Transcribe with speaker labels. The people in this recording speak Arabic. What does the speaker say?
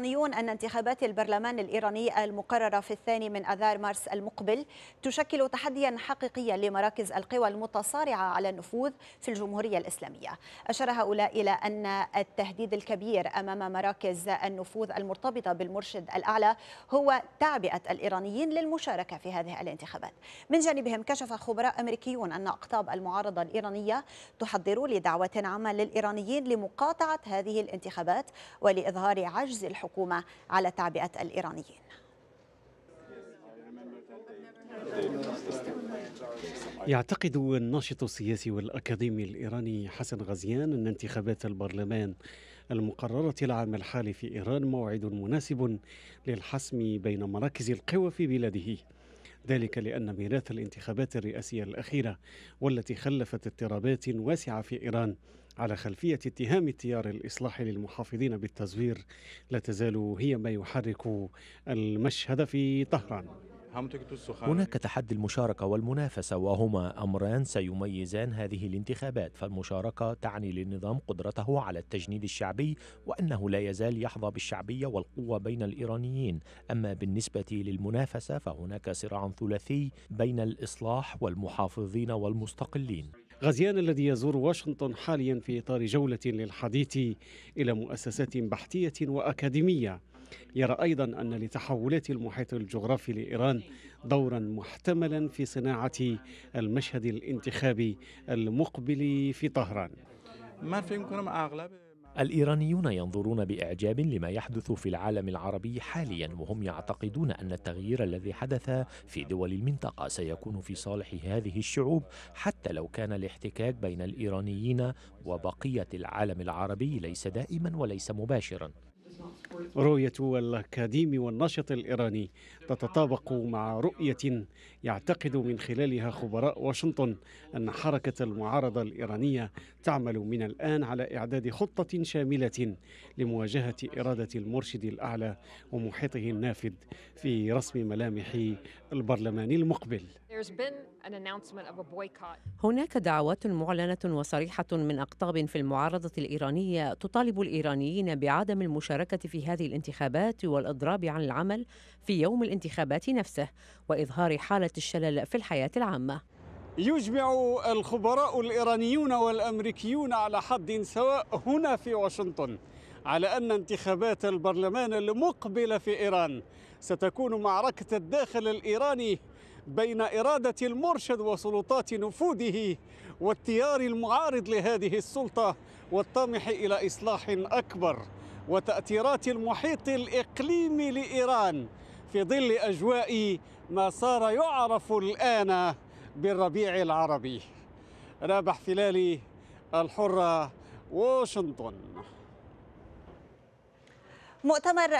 Speaker 1: الإيرانيون أن انتخابات البرلمان الإيراني المقررة في الثاني من أذار مارس المقبل تشكل تحديا حقيقيا لمراكز القوى المتصارعة على النفوذ في الجمهورية الإسلامية أشار هؤلاء إلى أن التهديد الكبير أمام مراكز النفوذ المرتبطة بالمرشد الأعلى هو تعبئة الإيرانيين للمشاركة في هذه الانتخابات من جانبهم كشف خبراء أمريكيون أن أقطاب المعارضة الإيرانية تحضر لدعوة عامة للإيرانيين لمقاطعة هذه الانتخابات ولإظهار عجز الحكومة الحكومة على تعبئة الإيرانيين
Speaker 2: يعتقد الناشط السياسي والأكاديمي الإيراني حسن غزيان أن انتخابات البرلمان المقررة العام الحالي في إيران موعد مناسب للحسم بين مراكز القوى في بلاده ذلك لأن ميراث الانتخابات الرئاسية الأخيرة والتي خلفت اضطرابات واسعة في إيران على خلفية اتهام التيار الإصلاحي للمحافظين بالتزوير لا
Speaker 3: تزال هي ما يحرك المشهد في طهران هناك تحدي المشاركة والمنافسة وهما أمران سيميزان هذه الانتخابات فالمشاركة تعني للنظام قدرته على التجنيد الشعبي وأنه لا يزال يحظى بالشعبية والقوة بين الإيرانيين أما بالنسبة للمنافسة فهناك صراع ثلاثي بين الإصلاح والمحافظين والمستقلين غزيان الذي يزور
Speaker 2: واشنطن حاليا في إطار جولة للحديث إلى مؤسسات بحثية وأكاديمية يرى أيضا أن لتحولات المحيط الجغرافي لإيران دورا محتملا في صناعة المشهد الانتخابي المقبل في
Speaker 3: طهران الايرانيون ينظرون باعجاب لما يحدث في العالم العربي حاليا وهم يعتقدون ان التغيير الذي حدث في دول المنطقه سيكون في صالح هذه الشعوب حتى لو كان الاحتكاك بين الايرانيين وبقيه العالم العربي ليس دائما وليس مباشرا
Speaker 2: رؤية الأكاديمي والنشط الإيراني تتطابق مع رؤية يعتقد من خلالها خبراء واشنطن أن حركة المعارضة الإيرانية تعمل من الآن على إعداد خطة شاملة لمواجهة إرادة المرشد الأعلى ومحيطه النافذ في رسم ملامح البرلمان
Speaker 1: المقبل هناك دعوات معلنة وصريحة من أقطاب في المعارضة الإيرانية تطالب الإيرانيين بعدم المشاركة في هذه الانتخابات والإضراب عن العمل في يوم الانتخابات نفسه وإظهار حالة الشلل في الحياة العامة
Speaker 2: يجمع الخبراء الإيرانيون والأمريكيون على حد سواء هنا في واشنطن على أن انتخابات البرلمان المقبلة في إيران ستكون معركة الداخل الإيراني بين إرادة المرشد وسلطات نفوذه والتيار المعارض لهذه السلطة والطامح إلى إصلاح أكبر وتأثيرات المحيط الإقليمي لإيران في ظل أجواء ما صار يعرف الآن بالربيع العربي رابح فلالي الحرة واشنطن مؤتمر